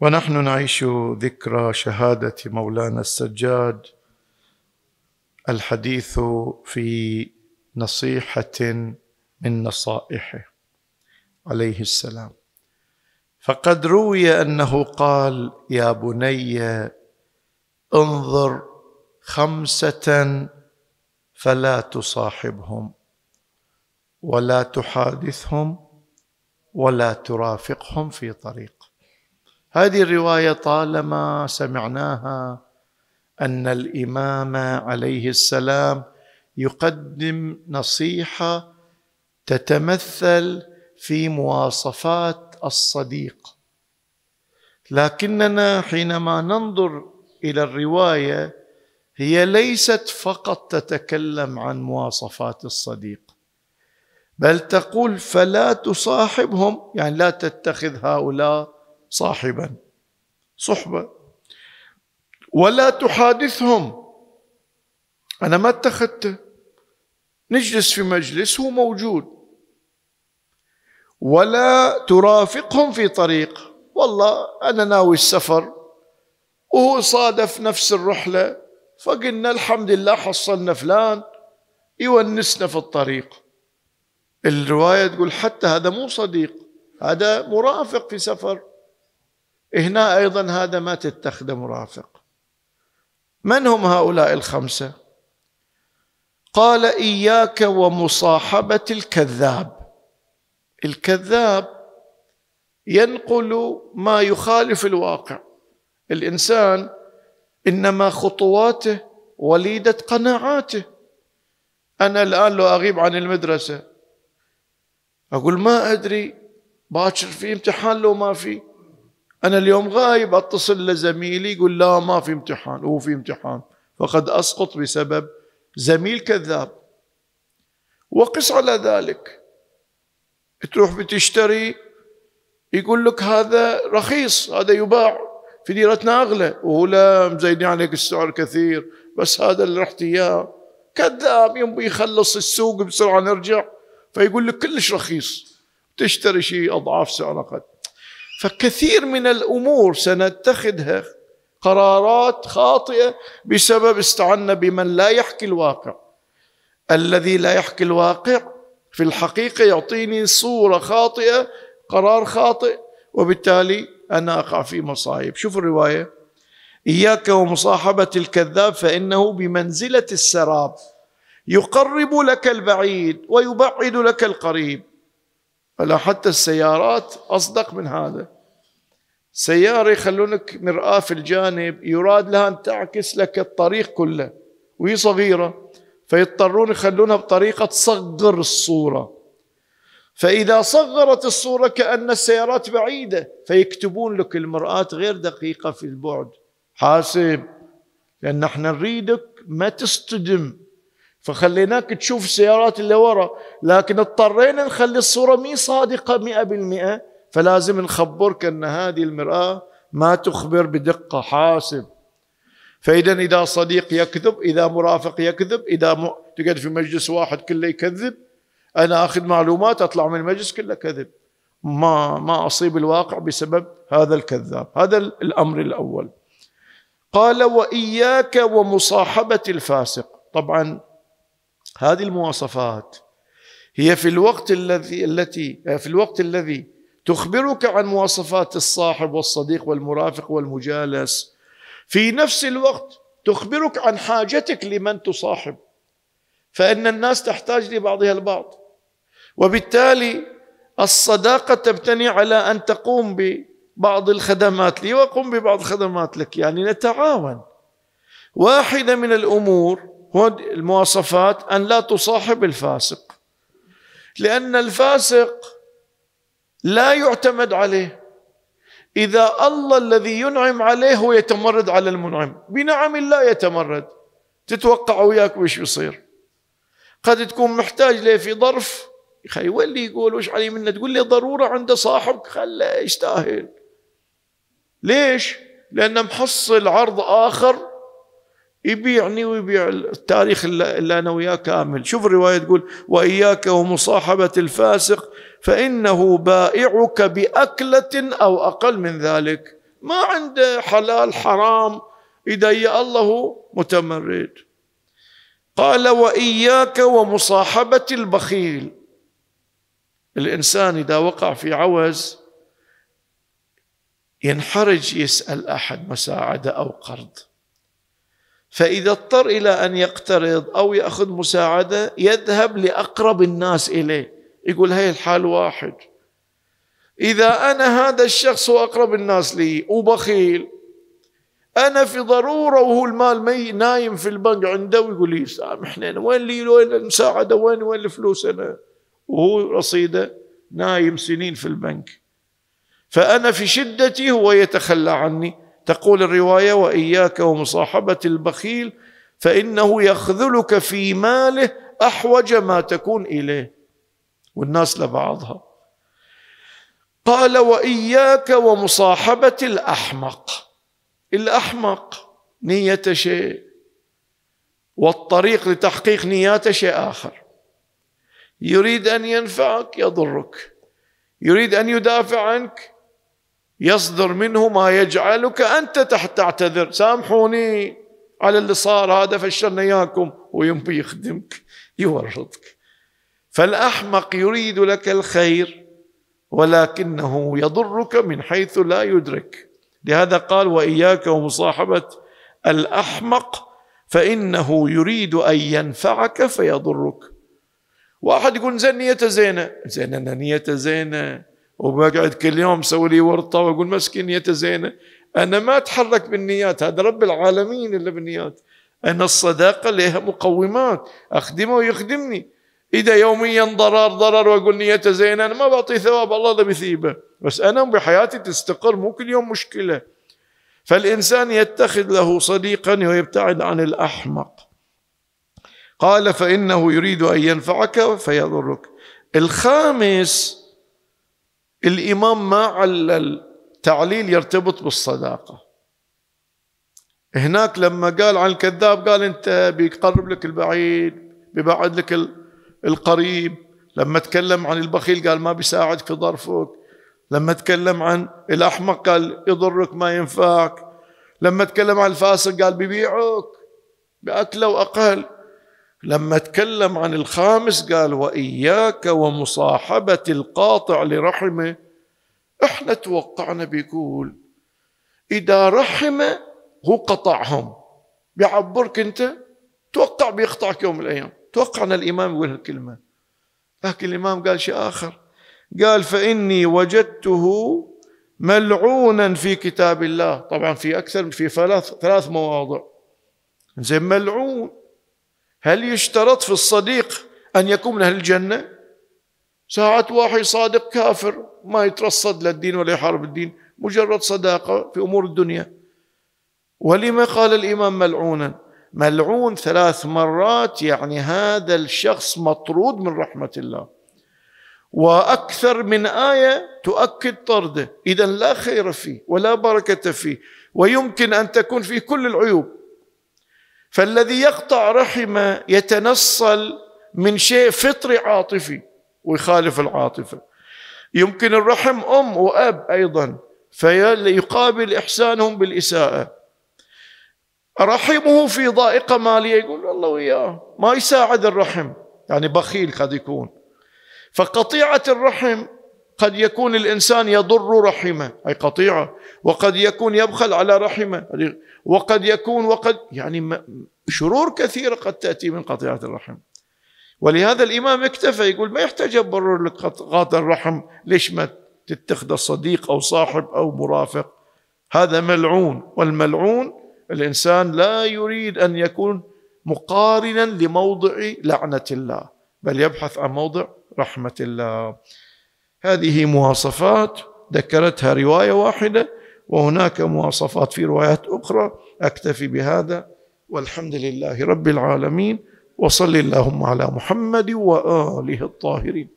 ونحن نعيش ذكرى شهاده مولانا السجاد الحديث في نصيحه من نصائحه عليه السلام فقد روي انه قال يا بني انظر خمسه فلا تصاحبهم ولا تحادثهم ولا ترافقهم في طريق هذه الروايه طالما سمعناها ان الامام عليه السلام يقدم نصيحه تتمثل في مواصفات الصديق لكننا حينما ننظر الى الروايه هي ليست فقط تتكلم عن مواصفات الصديق بل تقول فلا تصاحبهم يعني لا تتخذ هؤلاء صاحبا صحبة ولا تحادثهم أنا ما اتخذته نجلس في مجلس هو موجود ولا ترافقهم في طريق والله أنا ناوي السفر وهو صادف نفس الرحلة فقلنا الحمد لله حصلنا فلان يونسنا في الطريق الرواية تقول حتى هذا مو صديق هذا مرافق في سفر هنا أيضا هذا ما تتخذه مرافق من هم هؤلاء الخمسة قال إياك ومصاحبة الكذاب الكذاب ينقل ما يخالف الواقع الإنسان إنما خطواته وليدة قناعاته أنا الآن لو أغيب عن المدرسة أقول ما أدري باكر في امتحان لو ما في أنا اليوم غايب أتصل لزميلي يقول لا ما في امتحان هو في امتحان فقد أسقط بسبب زميل كذاب وقس على ذلك تروح بتشتري يقول لك هذا رخيص هذا يباع في ديرتنا أغلى وهو لا مزيدين عليك السعر كثير بس هذا اللي رحت إياه كذاب يبي يخلص السوق بسرعة نرجع فيقول لك كلش رخيص تشتري شيء أضعاف سعره قد فكثير من الامور سنتخذها قرارات خاطئه بسبب استعنا بمن لا يحكي الواقع الذي لا يحكي الواقع في الحقيقه يعطيني صوره خاطئه قرار خاطئ وبالتالي انا اقع في مصايب شوفوا الروايه اياك ومصاحبه الكذاب فانه بمنزله السراب يقرب لك البعيد ويبعد لك القريب فلا حتى السيارات اصدق من هذا سيارة يخلونك مرآة في الجانب يراد لها أن تعكس لك الطريق كله وهي صغيرة فيضطرون يخلونها بطريقة تصغر الصورة فإذا صغرت الصورة كأن السيارات بعيدة فيكتبون لك المرآة غير دقيقة في البعد حاسب لأن احنا نريدك ما تصطدم فخليناك تشوف السيارات اللي ورا لكن اضطرينا نخلي الصورة مي صادقة مئة بالمئة فلازم نخبرك أن هذه المرآة ما تخبر بدقة حاسب فإذا إذا صديق يكذب إذا مرافق يكذب إذا م... تقعد في مجلس واحد كله يكذب أنا أخذ معلومات أطلع من المجلس كله كذب ما ما أصيب الواقع بسبب هذا الكذاب هذا الأمر الأول قال وإياك ومصاحبة الفاسق طبعا هذه المواصفات هي في الوقت الذي التي في الوقت الذي تخبرك عن مواصفات الصاحب والصديق والمرافق والمجالس في نفس الوقت تخبرك عن حاجتك لمن تصاحب فان الناس تحتاج لبعضها البعض وبالتالي الصداقه تبتني على ان تقوم ببعض الخدمات لي واقوم ببعض الخدمات لك يعني نتعاون واحده من الامور هون المواصفات ان لا تصاحب الفاسق لان الفاسق لا يعتمد عليه إذا الله الذي ينعم عليه هو يتمرد على المنعم بنعم الله يتمرد تتوقع وياك وش يصير قد تكون محتاج له في ظرف ولي يقول وش علي منه تقول لي ضرورة عنده صاحبك خله يستاهل ليش لأنه محصل عرض آخر يبيعني ويبيع التاريخ اللي انا وياه كامل شوف الروايه تقول واياك ومصاحبه الفاسق فانه بائعك باكله او اقل من ذلك ما عنده حلال حرام اذا الله متمرد قال واياك ومصاحبه البخيل الانسان اذا وقع في عوز ينحرج يسال احد مساعده او قرض فإذا اضطر إلى أن يقترض أو يأخذ مساعدة يذهب لأقرب الناس إليه يقول هي الحال واحد إذا أنا هذا الشخص وأقرب الناس لي وبخيل أنا في ضرورة وهو المال مي نايم في البنك عنده ويقول لي سامحني وين لي وين المساعدة وين وين الفلوس أنا وهو رصيده نايم سنين في البنك فأنا في شدتي هو يتخلى عني تقول الروايه واياك ومصاحبه البخيل فانه يخذلك في ماله احوج ما تكون اليه والناس لبعضها قال واياك ومصاحبه الاحمق الاحمق نيته شيء والطريق لتحقيق نياته شيء اخر يريد ان ينفعك يضرك يريد ان يدافع عنك يصدر منه ما يجعلك أنت تحت تعتذر سامحوني على اللي صار هذا فشلنا إياكم ويم يخدمك يورطك فالأحمق يريد لك الخير ولكنه يضرك من حيث لا يدرك لهذا قال وإياك ومصاحبة الأحمق فإنه يريد أن ينفعك فيضرك واحد يقول زين نيته زينة زين أنا نيته زينة وبقعد كل يوم سوي لي ورطه واقول مسكين نيته زينه انا ما اتحرك بالنيات هذا رب العالمين اللي بالنيات انا الصداقه لها مقومات اخدمه ويخدمني اذا يوميا ضرر ضرر واقول نيته زينه انا ما بعطيه ثواب الله اللي بثيبه بس انا بحياتي تستقر مو كل يوم مشكله فالانسان يتخذ له صديقا ويبتعد عن الاحمق قال فانه يريد ان ينفعك فيضرك الخامس الإمام ما علل تعليل يرتبط بالصداقة هناك لما قال عن الكذاب قال أنت بيقرب لك البعيد بيبعد لك القريب لما تكلم عن البخيل قال ما بيساعد في ظرفك لما تكلم عن الأحمق قال يضرك ما ينفعك لما تكلم عن الفاسق قال ببيعك بأكله وأقل لما تكلم عن الخامس قال وإياك ومصاحبة القاطع لرحمه احنا توقعنا بيقول إذا رحمه هو قطعهم بيعبرك أنت توقع بيقطعك يوم من الأيام توقعنا الإمام يقول هالكلمة لكن الإمام قال شيء آخر قال فإني وجدته ملعونا في كتاب الله طبعا في أكثر في ثلاث ثلاث مواضع زين ملعون هل يشترط في الصديق أن يكون من أهل الجنة ساعات واحد صادق كافر ما يترصد للدين ولا يحارب الدين مجرد صداقة في أمور الدنيا ولما قال الإمام ملعونا ملعون ثلاث مرات يعني هذا الشخص مطرود من رحمة الله واكثر من ايه تؤكد طرده اذا لا خير فيه ولا بركه فيه ويمكن ان تكون فيه كل العيوب فالذي يقطع رحمه يتنصل من شيء فطري عاطفي ويخالف العاطفه يمكن الرحم ام واب ايضا فيقابل احسانهم بالاساءه رحمه في ضائقه ماليه يقول الله وياه ما يساعد الرحم يعني بخيل قد يكون فقطيعه الرحم قد يكون الإنسان يضر رحمه أي قطيعة وقد يكون يبخل على رحمه وقد يكون وقد يعني شرور كثيرة قد تأتي من قطيعة الرحم ولهذا الإمام اكتفى يقول ما يحتاج أبرر لك قاطع الرحم ليش ما تتخذ صديق أو صاحب أو مرافق هذا ملعون والملعون الإنسان لا يريد أن يكون مقارنا لموضع لعنة الله بل يبحث عن موضع رحمة الله هذه مواصفات ذكرتها روايه واحده وهناك مواصفات في روايات اخرى اكتفي بهذا والحمد لله رب العالمين وصل اللهم على محمد واله الطاهرين